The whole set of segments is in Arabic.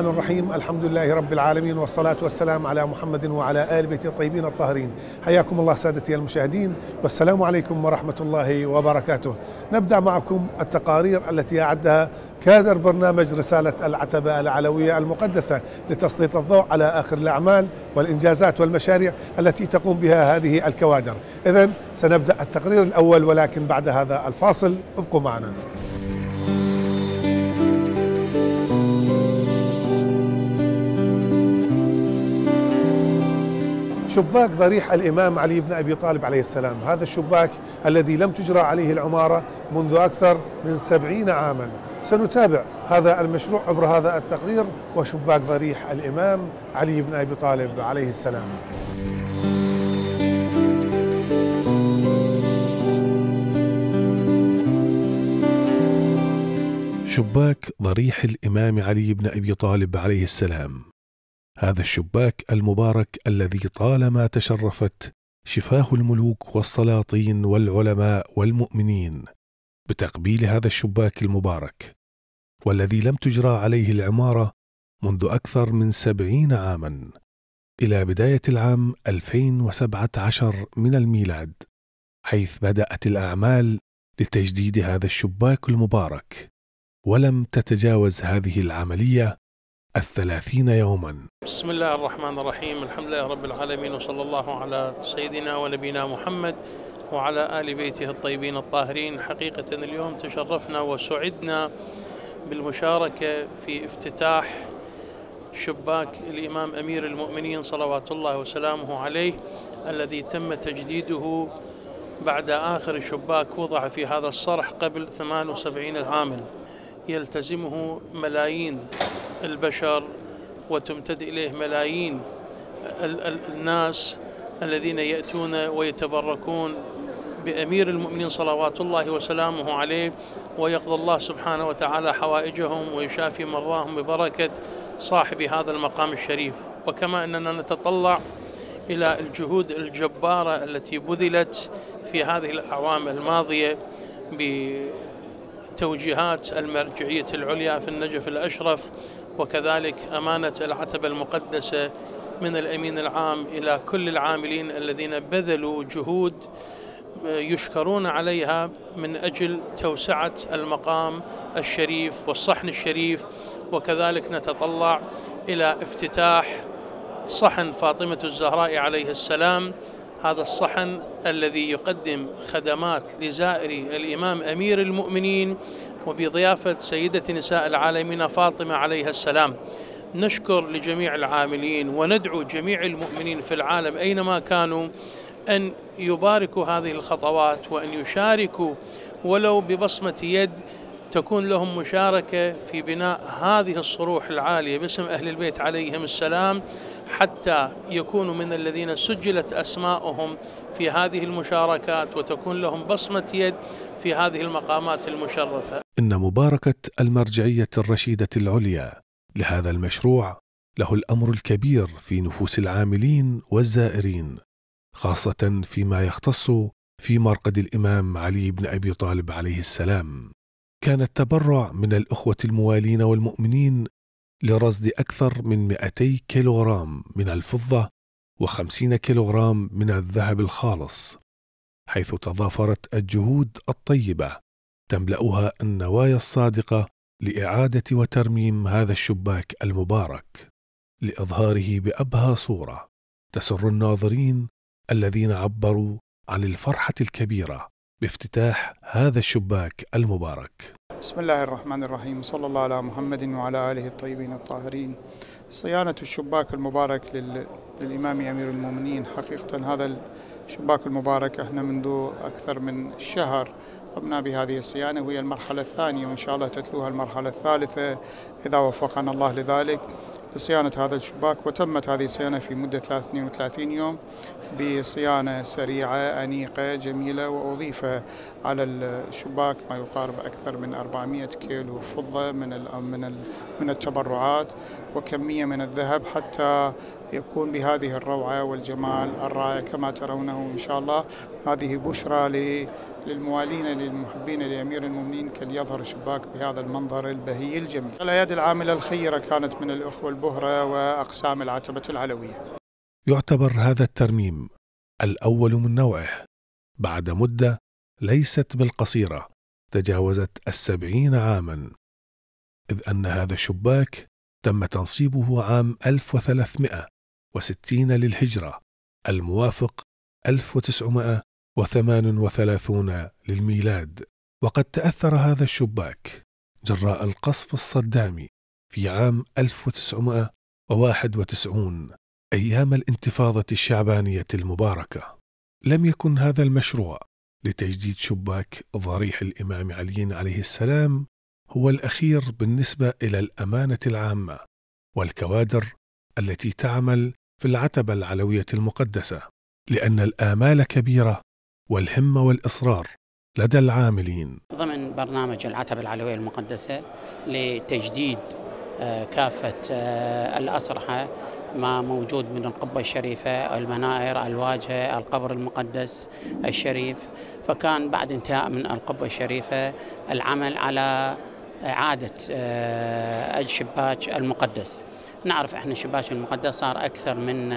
الرحمن الرحيم الحمد لله رب العالمين والصلاة والسلام على محمد وعلى آل بيت الطيبين الطاهرين حياكم الله سادتي المشاهدين والسلام عليكم ورحمة الله وبركاته نبدأ معكم التقارير التي أعدها كادر برنامج رسالة العتبة العلوية المقدسة لتسليط الضوء على آخر الأعمال والإنجازات والمشاريع التي تقوم بها هذه الكوادر إذا سنبدأ التقرير الأول ولكن بعد هذا الفاصل ابقوا معنا شباك ضريح الإمام علي بن أبي طالب عليه السلام هذا الشباك الذي لم تجرى عليه العمارة منذ أكثر من سبعين عاما سنتابع هذا المشروع عبر هذا التقرير وشباك ضريح الإمام علي بن أبي طالب عليه السلام شباك ضريح الإمام علي بن أبي طالب عليه السلام هذا الشباك المبارك الذي طالما تشرفت شفاه الملوك والسلاطين والعلماء والمؤمنين بتقبيل هذا الشباك المبارك والذي لم تجرى عليه العمارة منذ أكثر من سبعين عاما إلى بداية العام 2017 من الميلاد حيث بدأت الأعمال لتجديد هذا الشباك المبارك ولم تتجاوز هذه العملية الثلاثين يوما بسم الله الرحمن الرحيم الحمد لله رب العالمين وصلى الله على سيدنا ونبينا محمد وعلى آل بيته الطيبين الطاهرين حقيقة اليوم تشرفنا وسعدنا بالمشاركة في افتتاح شباك الإمام أمير المؤمنين صلوات الله وسلامه عليه الذي تم تجديده بعد آخر شباك وضع في هذا الصرح قبل 78 عاما يلتزمه ملايين البشر وتمتد إليه ملايين الناس الذين يأتون ويتبركون بأمير المؤمنين صلوات الله وسلامه عليه ويقضى الله سبحانه وتعالى حوائجهم ويشافي مرضاهم ببركة صاحب هذا المقام الشريف وكما أننا نتطلع إلى الجهود الجبارة التي بذلت في هذه الأعوام الماضية توجيهات المرجعية العليا في النجف الأشرف وكذلك أمانة العتبة المقدسة من الأمين العام إلى كل العاملين الذين بذلوا جهود آه، يشكرون عليها من أجل توسعة المقام الشريف والصحن الشريف وكذلك نتطلع إلى افتتاح صحن فاطمة الزهراء عليه السلام هذا الصحن الذي يقدم خدمات لزائري الإمام أمير المؤمنين وبضيافة سيدة نساء العالمين فاطمة عليها السلام نشكر لجميع العاملين وندعو جميع المؤمنين في العالم أينما كانوا أن يباركوا هذه الخطوات وأن يشاركوا ولو ببصمة يد تكون لهم مشاركة في بناء هذه الصروح العالية باسم أهل البيت عليهم السلام حتى يكونوا من الذين سجلت أسماؤهم في هذه المشاركات وتكون لهم بصمة يد في هذه المقامات المشرفة إن مباركة المرجعية الرشيدة العليا لهذا المشروع له الأمر الكبير في نفوس العاملين والزائرين خاصة فيما يختص في مرقد الإمام علي بن أبي طالب عليه السلام كان التبرع من الإخوة الموالين والمؤمنين لرصد أكثر من 200 كيلوغرام من الفضة و50 كيلوغرام من الذهب الخالص حيث تضافرت الجهود الطيبة تملأها النوايا الصادقة لإعادة وترميم هذا الشباك المبارك لإظهاره بأبهى صورة تسر الناظرين الذين عبروا عن الفرحة الكبيرة بافتتاح هذا الشباك المبارك بسم الله الرحمن الرحيم صلى الله على محمد وعلى آله الطيبين الطاهرين صيانة الشباك المبارك للإمام أمير المؤمنين حقيقة هذا الشباك المبارك احنا منذ أكثر من شهر قمنا بهذه الصيانة وهي المرحلة الثانية وإن شاء الله تتلوها المرحلة الثالثة إذا وفقنا الله لذلك لصيانة هذا الشباك وتمت هذه الصيانة في مدة 32 يوم بصيانة سريعة أنيقة جميلة وأضيف على الشباك ما يقارب أكثر من 400 كيلو فضة من من من التبرعات وكمية من الذهب حتى يكون بهذه الروعة والجمال الرائع كما ترونه إن شاء الله هذه بشرى للموالين للمحبين لأمير المؤمنين كان يظهر الشباك بهذا المنظر البهي الجميل الأيادي العاملة الخيرة كانت من الأخوة البهرة وأقسام العتبة العلوية يعتبر هذا الترميم الأول من نوعه بعد مدة ليست بالقصيرة تجاوزت السبعين عاما إذ أن هذا الشباك تم تنصيبه عام 1300 وستين للهجرة الموافق 1938 للميلاد وقد تأثر هذا الشباك جراء القصف الصدامي في عام 1991 أيام الانتفاضة الشعبانية المباركة لم يكن هذا المشروع لتجديد شباك ضريح الإمام علي عليه السلام هو الأخير بالنسبة إلى الأمانة العامة والكوادر التي تعمل في العتبة العلوية المقدسة لأن الآمال كبيرة والهمة والإصرار لدى العاملين ضمن برنامج العتبة العلوية المقدسة لتجديد آه، كافة آه، الأسرحة ما موجود من القبة الشريفة المنائر الواجهة القبر المقدس الشريف فكان بعد انتهاء من القبة الشريفة العمل على إعادة آه، الشباك المقدس نعرف احنا شباش المقدس صار اكثر من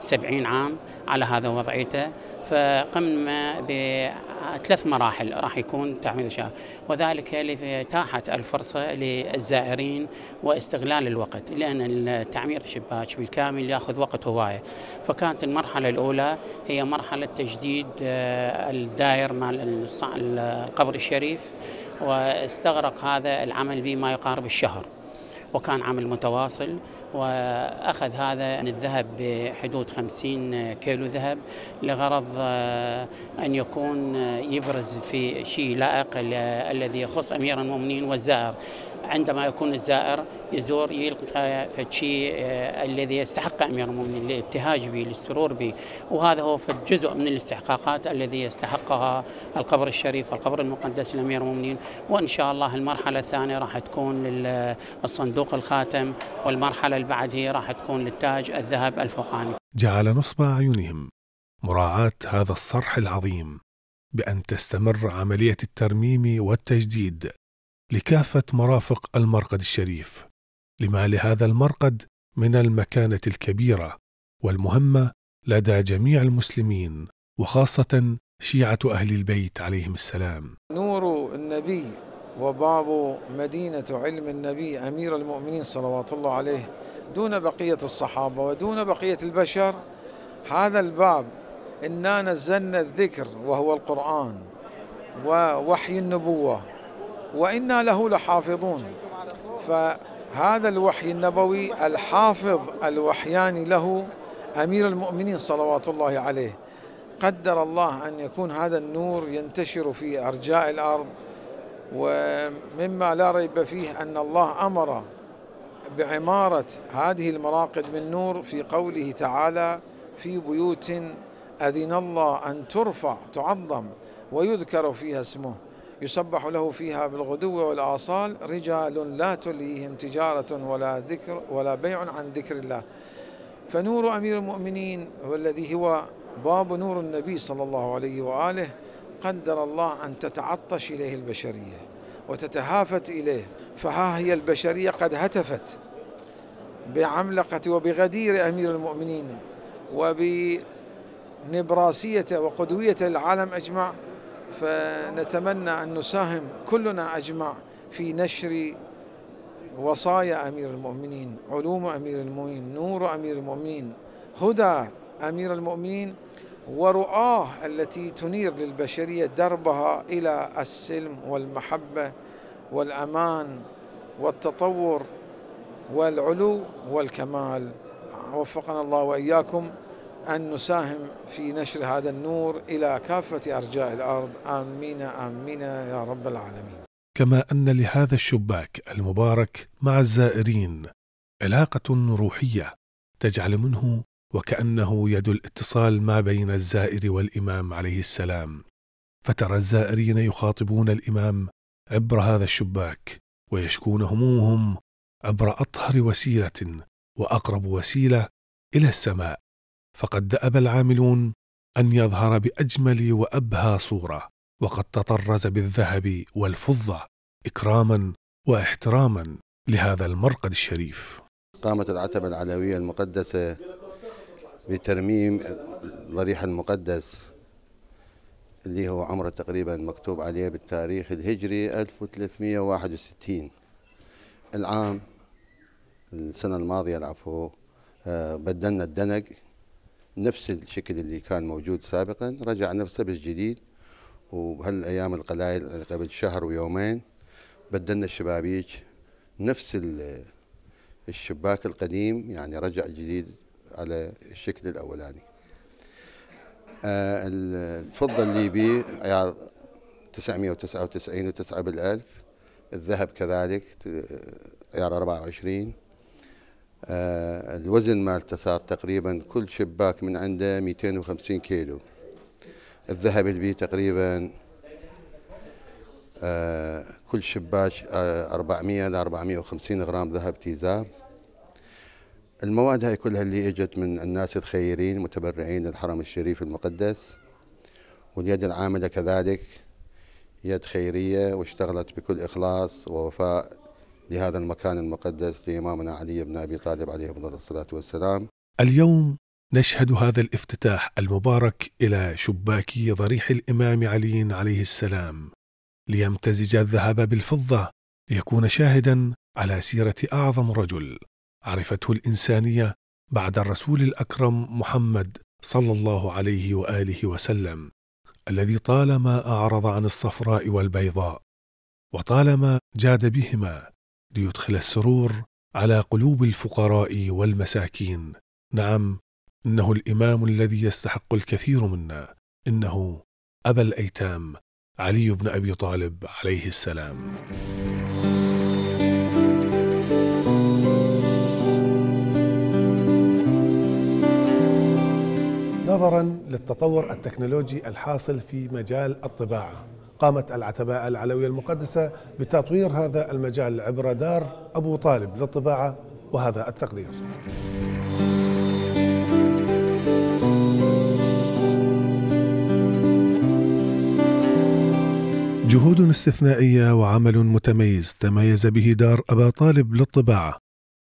70 آه، عام على هذا وضعيته فقمنا بثلاث آه، مراحل راح يكون تعميد الشهر وذلك لاتاحت الفرصه للزائرين واستغلال الوقت لان تعمير الشباك بالكامل ياخذ وقت هوايه فكانت المرحله الاولى هي مرحله تجديد آه، الداير مال القبر الشريف واستغرق هذا العمل بما يقارب الشهر وكان عمل متواصل وأخذ هذا الذهب بحدود 50 كيلو ذهب لغرض آه، أن يكون آه، يبرز في شيء لائق الذي يخص أمير المؤمنين والزائر عندما يكون الزائر يزور يلقى فشي آه، الذي يستحق امير المؤمنين الابتهاج به للسرور به وهذا هو جزء من الاستحقاقات الذي يستحقها القبر الشريف والقبر المقدس لامير المؤمنين وان شاء الله المرحله الثانيه راح تكون للصندوق صندوق الخاتم والمرحلة اللي بعدها راح تكون للتاج الذهب الفوقاني جعل نصب أعينهم مراعاة هذا الصرح العظيم بأن تستمر عملية الترميم والتجديد لكافة مرافق المرقد الشريف لما لهذا المرقد من المكانة الكبيرة والمهمة لدى جميع المسلمين وخاصة شيعة أهل البيت عليهم السلام نور النبي وباب مدينة علم النبي أمير المؤمنين صلوات الله عليه دون بقية الصحابة ودون بقية البشر هذا الباب إنا نزلنا الذكر وهو القرآن ووحي النبوة وإنا له لحافظون فهذا الوحي النبوي الحافظ الوحيان له أمير المؤمنين صلوات الله عليه قدر الله أن يكون هذا النور ينتشر في أرجاء الأرض ومما لا ريب فيه أن الله أمر بعمارة هذه المراقد من نور في قوله تعالى في بيوت أذن الله أن ترفع تعظم ويذكر فيها اسمه يسبح له فيها بالغدو والآصال رجال لا تلهيهم تجارة ولا ذكر ولا بيع عن ذكر الله فنور أمير المؤمنين والذي هو باب نور النبي صلى الله عليه وآله قدر الله أن تتعطش إليه البشرية وتتهافت إليه فها هي البشرية قد هتفت بعملقة وبغدير أمير المؤمنين وبنبراسية وقدوية العالم أجمع فنتمنى أن نساهم كلنا أجمع في نشر وصايا أمير المؤمنين علوم أمير المؤمنين نور أمير المؤمنين هدى أمير المؤمنين ورؤاه التي تنير للبشريه دربها الى السلم والمحبه والامان والتطور والعلو والكمال وفقنا الله واياكم ان نساهم في نشر هذا النور الى كافه ارجاء الارض امين امين يا رب العالمين. كما ان لهذا الشباك المبارك مع الزائرين علاقه روحيه تجعل منه وكأنه يد الاتصال ما بين الزائر والإمام عليه السلام فترى الزائرين يخاطبون الإمام عبر هذا الشباك ويشكون همومهم عبر أطهر وسيلة وأقرب وسيلة إلى السماء فقد دأب العاملون أن يظهر بأجمل وأبهى صورة وقد تطرز بالذهب والفضة إكراما واحتراما لهذا المرقد الشريف قامت العتبة العلوية المقدسة بترميم الضريح المقدس اللي هو عمره تقريبا مكتوب عليه بالتاريخ الهجري 1361 العام السنة الماضية العفو آه، بدلنا الدنق نفس الشكل اللي كان موجود سابقا رجع نفسه بالجديد وبهالايام القلائل قبل شهر ويومين بدلنا الشبابيك نفس الشباك القديم يعني رجع جديد على الشكل الاولاني آه، الفضه الليبي عيار 999 و9 بالالف الذهب كذلك عيار 24 آه، الوزن مالته صار تقريبا كل شباك من عنده 250 كيلو الذهب البي تقريبا آه، كل شباك 400 ل 450 غرام ذهب تيزاب المواد هاي كلها اللي اجت من الناس الخيرين متبرعين للحرم الشريف المقدس واليد العامله كذلك يد خيريه واشتغلت بكل اخلاص ووفاء لهذا المكان المقدس لامامنا علي بن ابي طالب عليه افضل الصلاه والسلام. اليوم نشهد هذا الافتتاح المبارك الى شباك ضريح الامام علي عليه السلام ليمتزج الذهب بالفضه ليكون شاهدا على سيره اعظم رجل عرفته الانسانيه بعد الرسول الاكرم محمد صلى الله عليه واله وسلم الذي طالما اعرض عن الصفراء والبيضاء وطالما جاد بهما ليدخل السرور على قلوب الفقراء والمساكين نعم انه الامام الذي يستحق الكثير منا انه ابا الايتام علي بن ابي طالب عليه السلام نظرا للتطور التكنولوجي الحاصل في مجال الطباعه قامت العتبة العلوية المقدسة بتطوير هذا المجال عبر دار أبو طالب للطباعة وهذا التقدير جهود استثنائية وعمل متميز تميز به دار أبا طالب للطباعة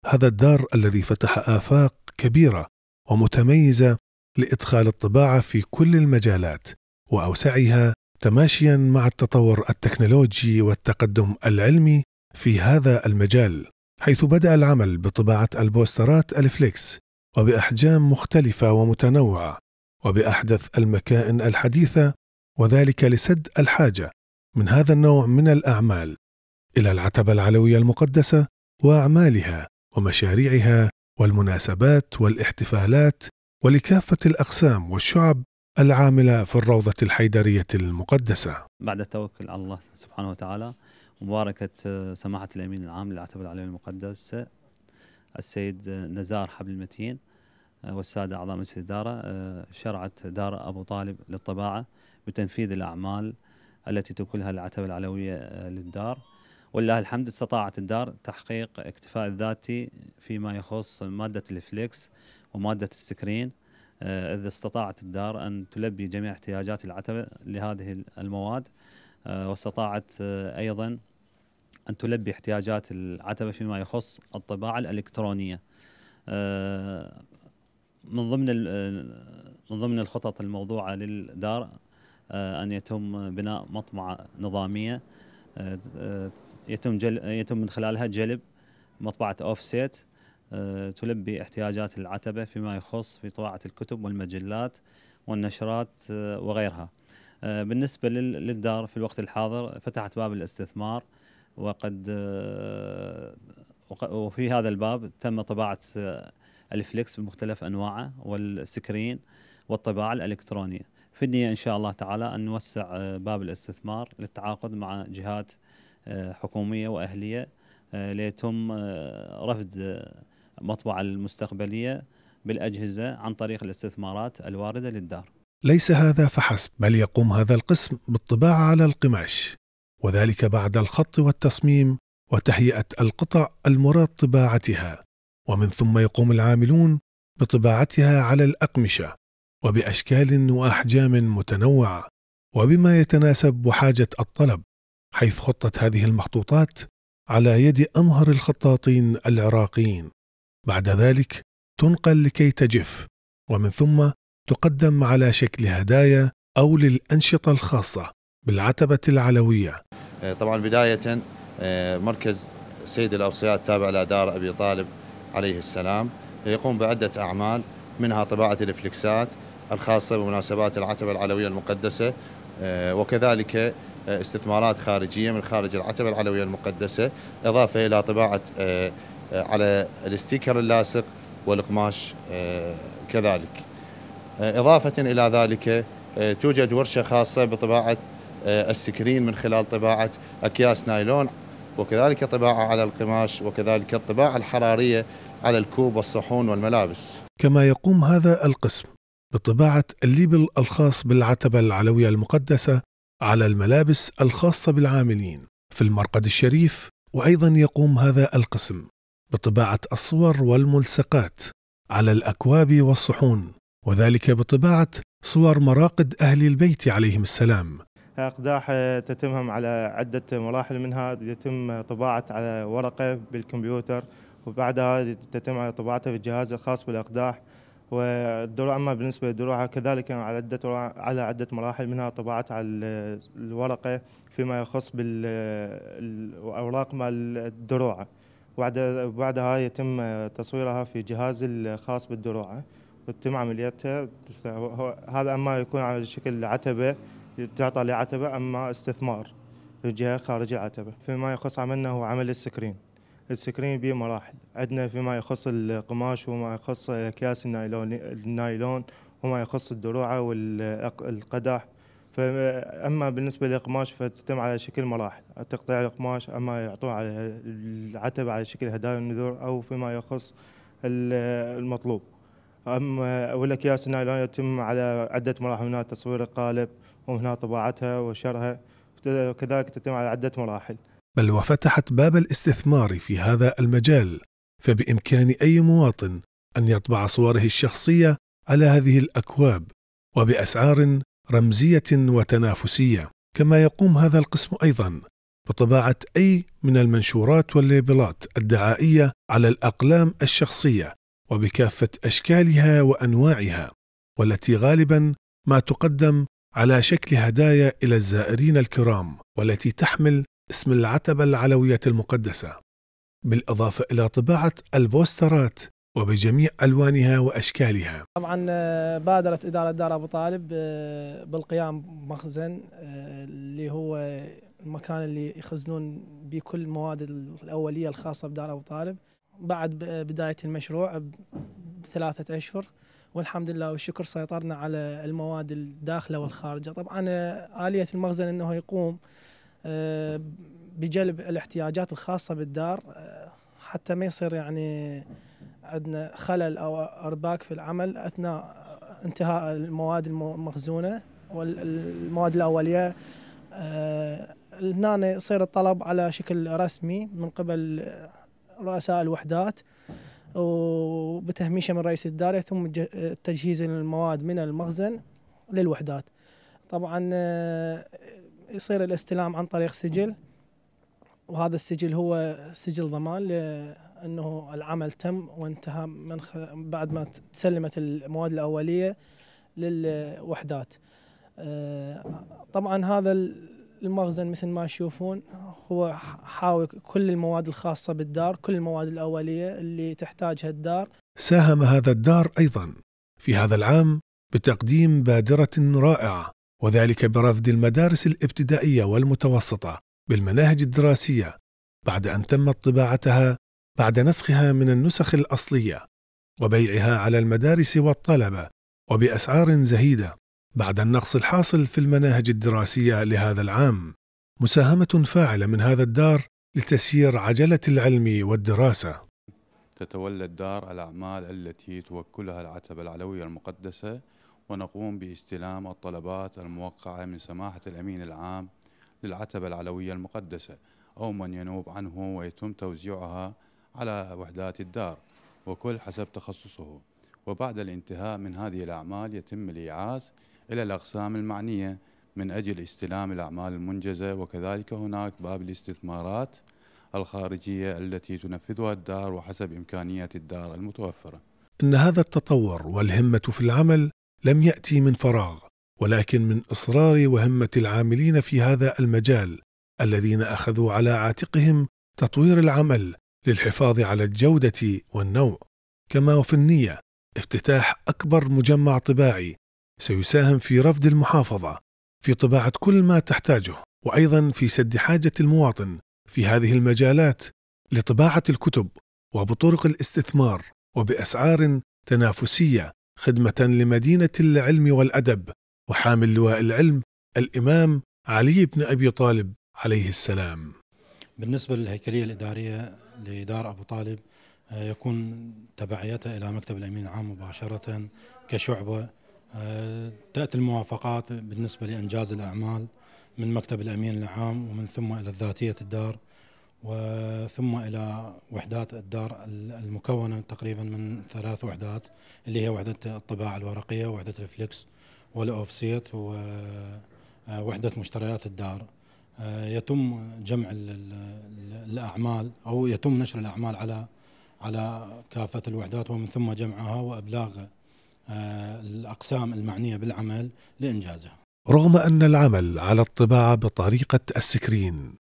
هذا الدار الذي فتح آفاق كبيرة ومتميزة لادخال الطباعه في كل المجالات واوسعها تماشيا مع التطور التكنولوجي والتقدم العلمي في هذا المجال حيث بدا العمل بطباعه البوسترات الفليكس وباحجام مختلفه ومتنوعه وباحدث المكائن الحديثه وذلك لسد الحاجه من هذا النوع من الاعمال الى العتبه العلويه المقدسه واعمالها ومشاريعها والمناسبات والاحتفالات ولكافة الأقسام والشعب العاملة في الروضة الحيدرية المقدسة بعد التوكل على الله سبحانه وتعالى مباركة آه، سماحة الأمين العام للعتبة العلوية المقدسة السيد آه، نزار حبل المتين آه، والسادة أعضاء مجلس الإدارة شرعت دار أبو طالب للطباعة بتنفيذ الأعمال التي توكلها العتبة العلوية للدار ولله الحمد استطاعت الدار تحقيق اكتفاء ذاتي فيما يخص مادة الفليكس ومادة السكرين آه، إذا استطاعت الدار أن تلبي جميع احتياجات العتبة لهذه المواد آه، واستطاعت آه، أيضا أن تلبي احتياجات العتبة فيما يخص الطباعة الإلكترونية من ضمن من ضمن الخطط الموضوعة للدار أن يتم بناء مطمعة نظامية يتم يتم من خلالها جلب مطبعة أوفسيت آه، تلبي احتياجات العتبة فيما يخص في طباعة الكتب والمجلات والنشرات آه، وغيرها آه، بالنسبة للدار في الوقت الحاضر فتحت باب الاستثمار وقد وفي هذا الباب تم طباعة الفليكس بمختلف أنواعه والسكرين والطباعة الإلكترونية في النية إن شاء الله تعالى أن نوسع باب الاستثمار للتعاقد مع جهات حكومية وأهلية ليتم رفض المطبعة المستقبلية بالأجهزة عن طريق الاستثمارات الواردة للدار ليس هذا فحسب بل يقوم هذا القسم بالطباعة على القماش وذلك بعد الخط والتصميم وتهيئة القطع المراد طباعتها ومن ثم يقوم العاملون بطباعتها على الأقمشة وبأشكال وأحجام متنوعة وبما يتناسب وحاجة الطلب حيث خطت هذه المخطوطات على يد أمهر الخطاطين العراقيين بعد ذلك تنقل لكي تجف ومن ثم تقدم على شكل هدايا أو للأنشطة الخاصة بالعتبة العلوية آه، طبعا بداية آه، مركز سيد الأوصياء التابع لدار أبي طالب عليه السلام يقوم بعدة أعمال منها طباعة الفلكسات الخاصة بمناسبات العتبة العلوية المقدسة آه، وكذلك استثمارات خارجية من خارج العتبة العلوية المقدسة إضافة إلى طباعة آه، على الاستيكر اللاصق والقماش آه، كذلك آه، إضافة إلى ذلك توجد ورشة خاصة بطباعة السكرين من خلال طباعة أكياس نايلون وكذلك طباعة على القماش وكذلك الطباعة الحرارية على الكوب والصحون والملابس كما يقوم هذا القسم بطباعة الليبل الخاص بالعتبة العلوية المقدسة على الملابس الخاصة بالعاملين في المرقد الشريف وأيضا يقوم هذا القسم بطباعة الصور والملصقات على الأكواب والصحون وذلك بطباعة صور مراقد أهل البيت عليهم السلام أقداح تتمهم على عدة مراحل منها يتم طباعة على ورقة بالكمبيوتر وبعدها تتم طباعتها بالجهاز الخاص بالأقداح والدروع أما بالنسبة لدروعها كذلك على عدة على عدة مراحل منها طباعة على الورقة فيما يخص بالأوراق مال الدروع بعدها يتم تصويرها في جهاز الخاص بالدروعة وتتم عمليتها هذا أما يكون على شكل عتبة تعطى لعتبة أما استثمار للجهة خارج العتبة فيما يخص عملنا هو عمل السكرين السكرين به مراحل عندنا فيما يخص القماش وما يخص أكياس النايلون, النايلون وما يخص الدروعة والقدح فاما بالنسبه للقماش فتتم على شكل مراحل تقطيع القماش اما يعطون على العتب على شكل هدايا النذور او فيما يخص المطلوب اما والاكياس النايلون يتم على عده مراحل هنا تصوير القالب وهنا طباعتها وشرها وكذلك تتم على عده مراحل بل وفتحت باب الاستثمار في هذا المجال فبامكان اي مواطن ان يطبع صوره الشخصيه على هذه الاكواب وباسعار رمزيه وتنافسيه كما يقوم هذا القسم ايضا بطباعه اي من المنشورات والليبلات الدعائيه على الاقلام الشخصيه وبكافه اشكالها وانواعها والتي غالبا ما تقدم على شكل هدايا الى الزائرين الكرام والتي تحمل اسم العتبه العلويه المقدسه بالاضافه الى طباعه البوسترات وبجميع ألوانها وأشكالها طبعا آه، بادرت إدارة دار أبو طالب آه، بالقيام بمخزن آه، اللي هو المكان اللي يخزنون به كل المواد الأولية الخاصة بدار أبو طالب بعد بداية المشروع بثلاثة أشهر والحمد لله والشكر سيطرنا على المواد الداخلة والخارجة طبعا آلية المخزن أنه يقوم بجلب الاحتياجات الخاصة بالدار حتى ما يصير يعني عندنا خلل أو أرباك في العمل أثناء انتهاء المواد المخزونة والمواد الأولية آه، هنا يصير الطلب على شكل رسمي من قبل رؤساء الوحدات وبتهميشه من رئيس الداره ثم تجهيز المواد من المخزن للوحدات طبعا آه، يصير الاستلام عن طريق سجل وهذا السجل هو سجل ضمان انه العمل تم وانتهى من خ... بعد ما تسلمت المواد الاوليه للوحدات. آه، طبعا هذا المخزن مثل ما تشوفون هو حاوي كل المواد الخاصه بالدار، كل المواد الاوليه اللي تحتاجها الدار. ساهم هذا الدار ايضا في هذا العام بتقديم بادره رائعه وذلك برفد المدارس الابتدائيه والمتوسطه بالمناهج الدراسيه بعد ان تمت طباعتها بعد نسخها من النسخ الأصلية وبيعها على المدارس والطلبة وبأسعار زهيدة بعد النقص الحاصل في المناهج الدراسية لهذا العام مساهمة فاعلة من هذا الدار لتسيير عجلة العلم والدراسة تتولى الدار الأعمال التي توكلها العتبة العلوية المقدسة ونقوم باستلام الطلبات الموقعة من سماحة الأمين العام للعتبة العلوية المقدسة أو من ينوب عنه ويتم توزيعها على وحدات الدار وكل حسب تخصصه وبعد الانتهاء من هذه الأعمال يتم الإيعاز إلى الأقسام المعنية من أجل استلام الأعمال المنجزة وكذلك هناك باب الاستثمارات الخارجية التي تنفذها الدار وحسب إمكانيات الدار المتوفرة إن هذا التطور والهمة في العمل لم يأتي من فراغ ولكن من إصرار وهمة العاملين في هذا المجال الذين أخذوا على عاتقهم تطوير العمل للحفاظ على الجودة والنوع كما وفي النية افتتاح أكبر مجمع طباعي سيساهم في رفض المحافظة في طباعة كل ما تحتاجه وأيضا في سد حاجة المواطن في هذه المجالات لطباعة الكتب وبطرق الاستثمار وبأسعار تنافسية خدمة لمدينة العلم والأدب وحامل لواء العلم الإمام علي بن أبي طالب عليه السلام بالنسبة للهيكلية الإدارية لدار أبو طالب آه، يكون تبعيتها إلى مكتب الأمين العام مباشرة كشعبة آه، تأتي الموافقات بالنسبة لإنجاز الأعمال من مكتب الأمين العام ومن ثم إلى ذاتية الدار وثم إلى وحدات الدار المكونة تقريبا من ثلاث وحدات اللي هي وحدة الطباعة الورقية وحدة الفليكس والأوفسيت ووحدة آه، مشتريات الدار آه، يتم جمع الاعمال او يتم نشر الاعمال على على كافه الوحدات ومن ثم جمعها وابلاغ آه، الاقسام المعنيه بالعمل لانجازها. رغم ان العمل على الطباعه بطريقه السكرين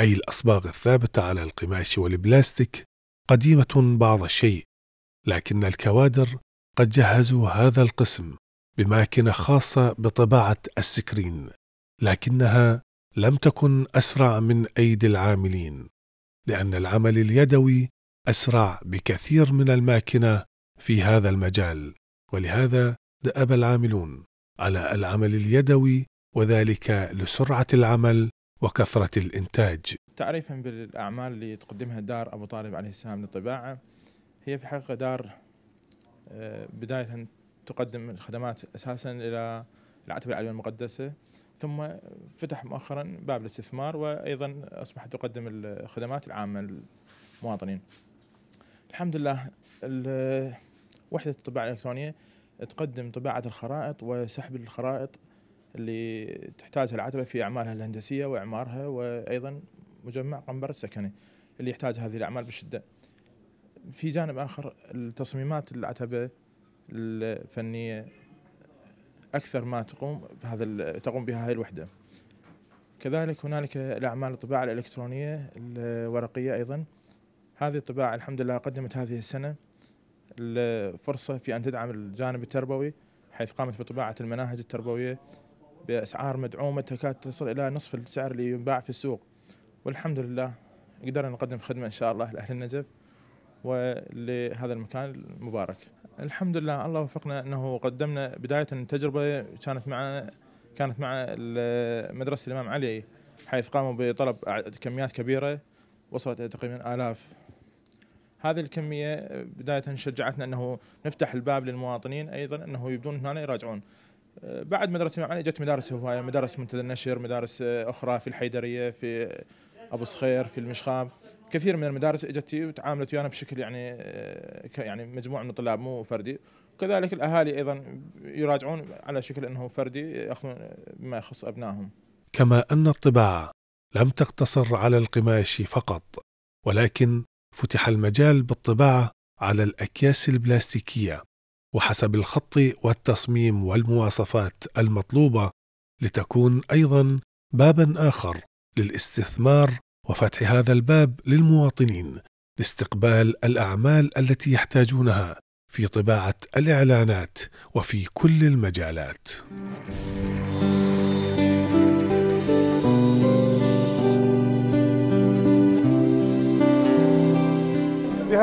اي الاصباغ الثابته على القماش والبلاستيك قديمه بعض الشيء لكن الكوادر قد جهزوا هذا القسم بماكنه خاصه بطباعه السكرين لكنها لم تكن اسرع من ايدي العاملين لان العمل اليدوي اسرع بكثير من الماكنه في هذا المجال ولهذا دأب العاملون على العمل اليدوي وذلك لسرعه العمل وكثره الانتاج. تعريفا بالاعمال اللي تقدمها دار ابو طالب عليه السلام للطباعه هي في الحقيقه دار آه، بدايه تقدم الخدمات اساسا الى العتبه العلويه المقدسه ثم فتح مؤخرا باب الاستثمار وايضا اصبحت تقدم الخدمات العامه للمواطنين. الحمد لله وحده الطباعه الالكترونيه تقدم طباعه الخرائط وسحب الخرائط اللي تحتاجها العتبه في اعمالها الهندسيه واعمارها وايضا مجمع قنبر السكني اللي يحتاج هذه الاعمال بشده. في جانب اخر التصميمات العتبه الفنيه أكثر ما تقوم بهذا تقوم بها هذه الوحدة كذلك هنالك الأعمال الطباعة الإلكترونية الورقية أيضا هذه الطباعة الحمد لله قدمت هذه السنة الفرصة في أن تدعم الجانب التربوي حيث قامت بطباعة المناهج التربوية بأسعار مدعومة تكاد تصل إلى نصف السعر اللي ينباع في السوق والحمد لله قدرنا نقدم خدمة إن شاء الله لأهل النجف ولهذا المكان المبارك الحمد لله الله وفقنا أنه قدمنا بداية تجربة كانت مع كانت مع مدرسة الإمام علي حيث قاموا بطلب كميات كبيرة وصلت إلى تقريبا آلاف هذه الكمية بداية شجعتنا أنه نفتح الباب للمواطنين أيضا أنه يبدون هنا يراجعون بعد مدرسة الإمام علي جت مدارس هواية مدارس منتدى النشر مدارس أخرى في الحيدرية في أبو صخير في المشخاب كثير من المدارس اجتي وتعاملت ويانا بشكل يعني آه، يعني مجموعه من الطلاب مو فردي وكذلك الاهالي ايضا يراجعون على شكل انه فردي ياخذون بما يخص ابنائهم. كما ان الطباعه لم تقتصر على القماش فقط ولكن فتح المجال بالطباعه على الاكياس البلاستيكيه وحسب الخط والتصميم والمواصفات المطلوبه لتكون ايضا بابا اخر للاستثمار وفتح هذا الباب للمواطنين لاستقبال الاعمال التي يحتاجونها في طباعه الاعلانات وفي كل المجالات.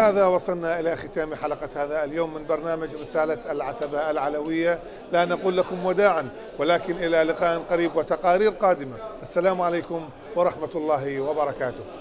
وبهذا وصلنا إلى ختام حلقة هذا اليوم من برنامج رسالة العتبة العلوية لا نقول لكم وداعا ولكن إلى لقاء قريب وتقارير قادمة السلام عليكم ورحمة الله وبركاته